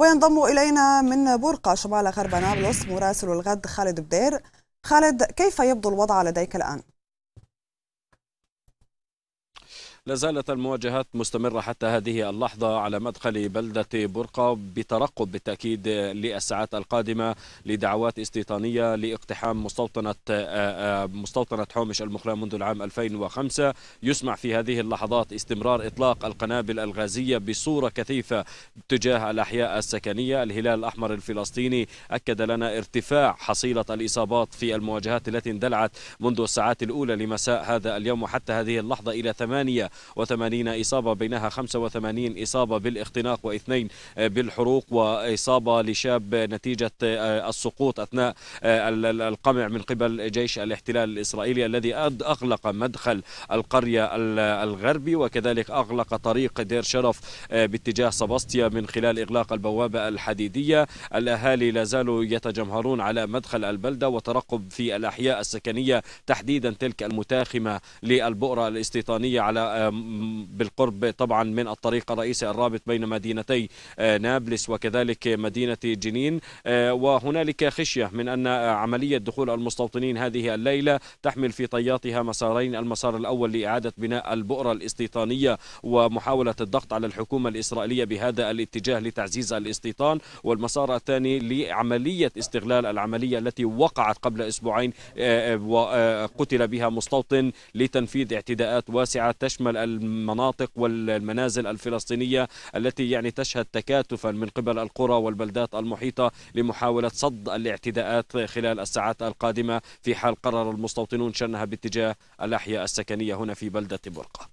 وينضم إلينا من بورقة شمال غرب نابلس مراسل الغد خالد بدير خالد كيف يبدو الوضع لديك الآن؟ لازالت المواجهات مستمرة حتى هذه اللحظة على مدخل بلدة برقة بترقب بالتأكيد للساعات القادمة لدعوات استيطانية لاقتحام مستوطنة آه، آه، مستوطنة حومش المخلاة منذ العام 2005 يسمع في هذه اللحظات استمرار إطلاق القنابل الغازية بصورة كثيفة تجاه الأحياء السكنية الهلال الأحمر الفلسطيني أكد لنا ارتفاع حصيلة الإصابات في المواجهات التي اندلعت منذ الساعات الأولى لمساء هذا اليوم وحتى هذه اللحظة إلى ثمانية وثمانين إصابة بينها 85 إصابة بالاختناق واثنين بالحروق وإصابة لشاب نتيجة السقوط أثناء القمع من قبل جيش الاحتلال الإسرائيلي الذي أغلق مدخل القرية الغربي وكذلك أغلق طريق دير شرف باتجاه سباستيا من خلال إغلاق البوابة الحديدية الأهالي لا زالوا يتجمهرون على مدخل البلدة وترقب في الأحياء السكنية تحديدا تلك المتاخمة للبؤرة الاستيطانية على آه، بالقرب طبعا من الطريق الرئيسي الرابط بين مدينتي آه، نابلس وكذلك مدينة جنين آه، وهنالك خشية من أن عملية دخول المستوطنين هذه الليلة تحمل في طياتها مسارين المسار الأول لإعادة بناء البؤرة الاستيطانية ومحاولة الضغط على الحكومة الإسرائيلية بهذا الاتجاه لتعزيز الاستيطان والمسار الثاني لعملية استغلال العملية التي وقعت قبل أسبوعين وقتل بها مستوطن لتنفيذ اعتداءات واسعة تشمل شمال المناطق والمنازل الفلسطينية التي يعني تشهد تكاتفا من قبل القرى والبلدات المحيطة لمحاولة صد الاعتداءات خلال الساعات القادمة في حال قرر المستوطنون شنها باتجاه الأحياء السكنية هنا في بلدة برقة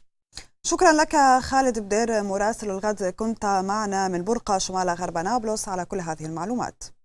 شكرا لك خالد بدير مراسل الغد كنت معنا من برقة شمال غرب نابلس على كل هذه المعلومات